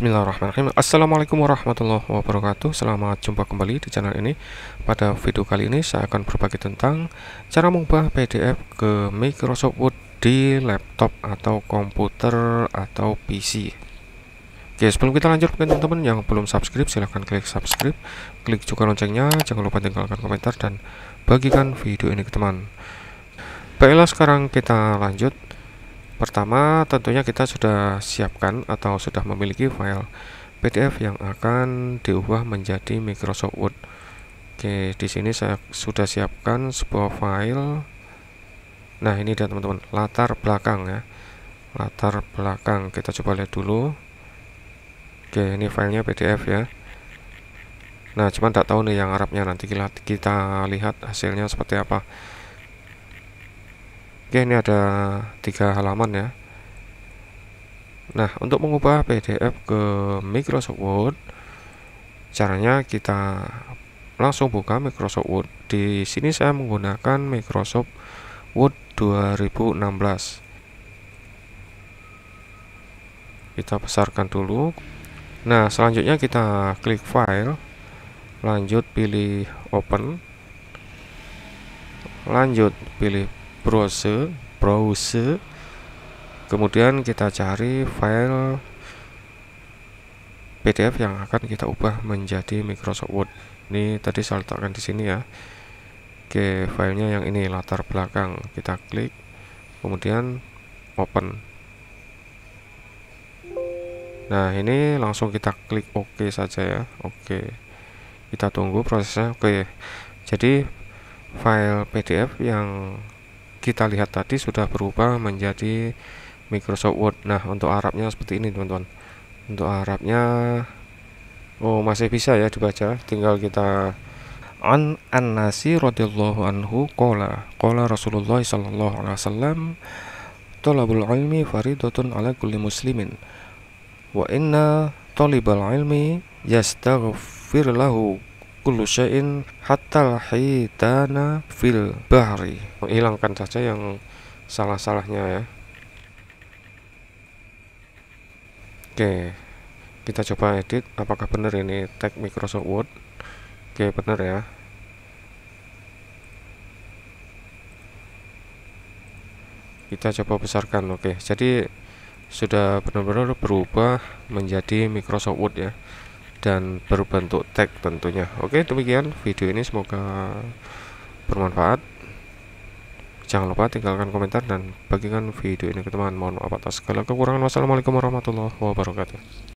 Bismillahirrahmanirrahim Assalamualaikum warahmatullahi wabarakatuh Selamat jumpa kembali di channel ini Pada video kali ini saya akan berbagi tentang Cara mengubah PDF ke Microsoft Word di laptop atau komputer atau PC Oke sebelum kita lanjut mungkin teman-teman yang belum subscribe silahkan klik subscribe Klik juga loncengnya Jangan lupa tinggalkan komentar dan bagikan video ini ke teman Baiklah sekarang kita lanjut Pertama, tentunya kita sudah siapkan atau sudah memiliki file PDF yang akan diubah menjadi Microsoft Word. Oke, di sini saya sudah siapkan sebuah file. Nah, ini dia teman-teman, latar belakang ya. Latar belakang, kita coba lihat dulu. Oke, ini filenya PDF ya. Nah, cuman tak tahu nih yang Arabnya nanti kita lihat hasilnya seperti apa. Oke, ini ada tiga halaman ya. Nah, untuk mengubah PDF ke Microsoft Word, caranya kita langsung buka Microsoft Word. Di sini saya menggunakan Microsoft Word 2016. Kita besarkan dulu. Nah, selanjutnya kita klik file, lanjut pilih open, lanjut pilih browser browser kemudian kita cari file PDF yang akan kita ubah menjadi Microsoft Word ini tadi saya letakkan di sini ya Oke filenya yang ini latar belakang kita klik kemudian open nah ini langsung kita klik OK saja ya Oke kita tunggu prosesnya Oke jadi file PDF yang kita lihat tadi sudah berubah menjadi Microsoft Word nah untuk Arabnya seperti ini teman-teman untuk Arabnya Oh masih bisa ya dibaca tinggal kita An An-Nasi radhiyallahu anhu qala qala Rasulullah sallallahu alaihi wasallam talabul ilmi faridatun ala kulli muslimin wa inna talibal ilmi yastaghfir lahu kullu syai'in hatta hitana fil bahri. Hilangkan saja yang salah-salahnya ya. Oke. Kita coba edit apakah benar ini tag Microsoft Word. Oke, benar ya. Kita coba besarkan. Oke, jadi sudah benar-benar berubah menjadi Microsoft Word ya dan berbentuk tag tentunya oke demikian video ini semoga bermanfaat jangan lupa tinggalkan komentar dan bagikan video ini ke teman mohon maaf atas segala kekurangan wassalamualaikum warahmatullahi wabarakatuh